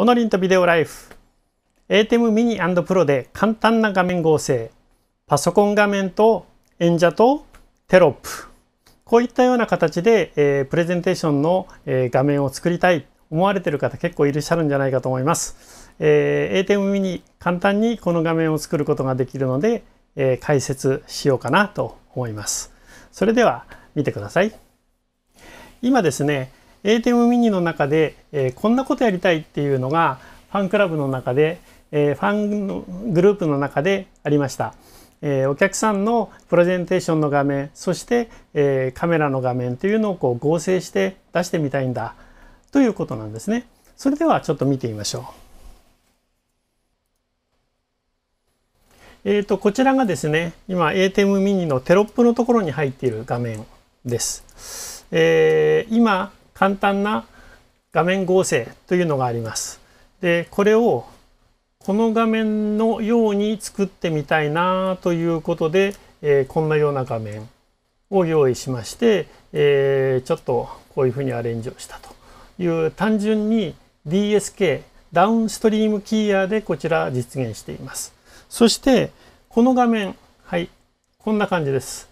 オノリントビデオライフ ATEM ミニプロで簡単な画面合成パソコン画面と演者とテロップこういったような形で、えー、プレゼンテーションの、えー、画面を作りたい思われてる方結構いらっしゃるんじゃないかと思います。えー、ATEM ミニ簡単にこの画面を作ることができるので、えー、解説しようかなと思います。それでは見てください。今ですね、ATEM ミニの中で、えー、こんなことやりたいっていうのがファンクラブの中で、えー、ファングループの中でありました。えー、お客さんのプレゼンテーションの画面そして、えー、カメラの画面というのをこう合成して出してみたいんだということなんですね。それではちょっと見てみましょう。えーと、とこちらがですね今 ATEM ミニのテロップのところに入っている画面です。えー、今簡単な画面合成というのがあります。でこれをこの画面のように作ってみたいなということで、えー、こんなような画面を用意しまして、えー、ちょっとこういうふうにアレンジをしたという単純に DSK ダウンストリームキーヤーでこちら実現しています。そしてこの画面はいこんな感じです。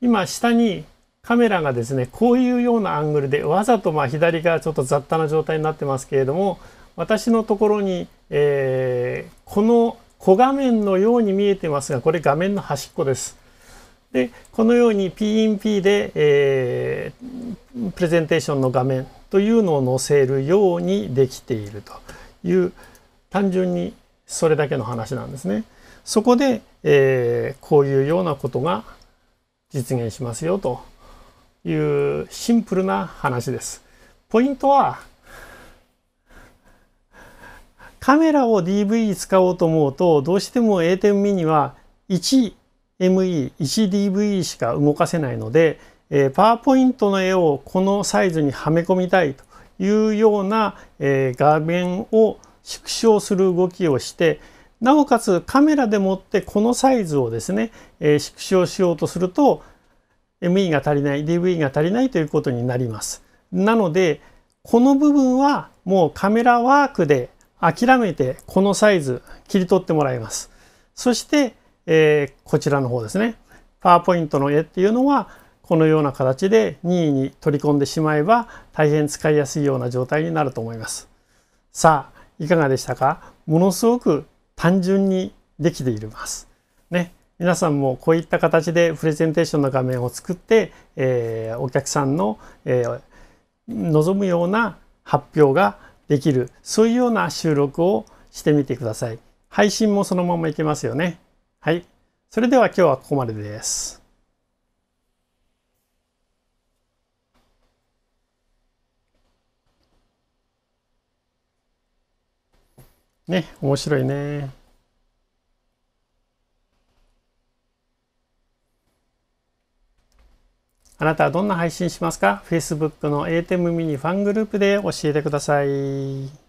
今下にカメラがですねこういうようなアングルでわざとま左側ちょっと雑多な状態になってますけれども私のところに、えー、この小画面のように見えてますがこれ画面の端っこです。でこのように PNP で、えー、プレゼンテーションの画面というのを載せるようにできているという単純にそれだけの話なんですね。そこで、えー、こういうようなことが実現しますよというシンプルな話です。ポイントはカメラを DV 使おうと思うとどうしても A 点 B には 1ME1DV しか動かせないので、えパワーポイントの絵をこのサイズにはめ込みたいというような、えー、画面を縮小する動きをしてなおかつカメラでもってこのサイズをですね、えー、縮小しようとすると ME が足りない DV が足りないということになります。なのでこの部分はもうカメラワークで諦めてこのサイズ切り取ってもらいます。そして、えー、こちらの方ですね。パワーポイントの絵っていうのはこのような形で任意に取り込んでしまえば大変使いやすいような状態になると思います。さあいかがでしたかものすごく単純にできています。ね。皆さんもこういった形でプレゼンテーションの画面を作って、えー、お客さんの、えー、望むような発表ができるそういうような収録をしてみてください。配信もそのままいけますよね。はい。それでは今日はここまでです。ね、面白いね。あなたはどんな配信しますか ?Facebook の ATEM ミニファングループで教えてください。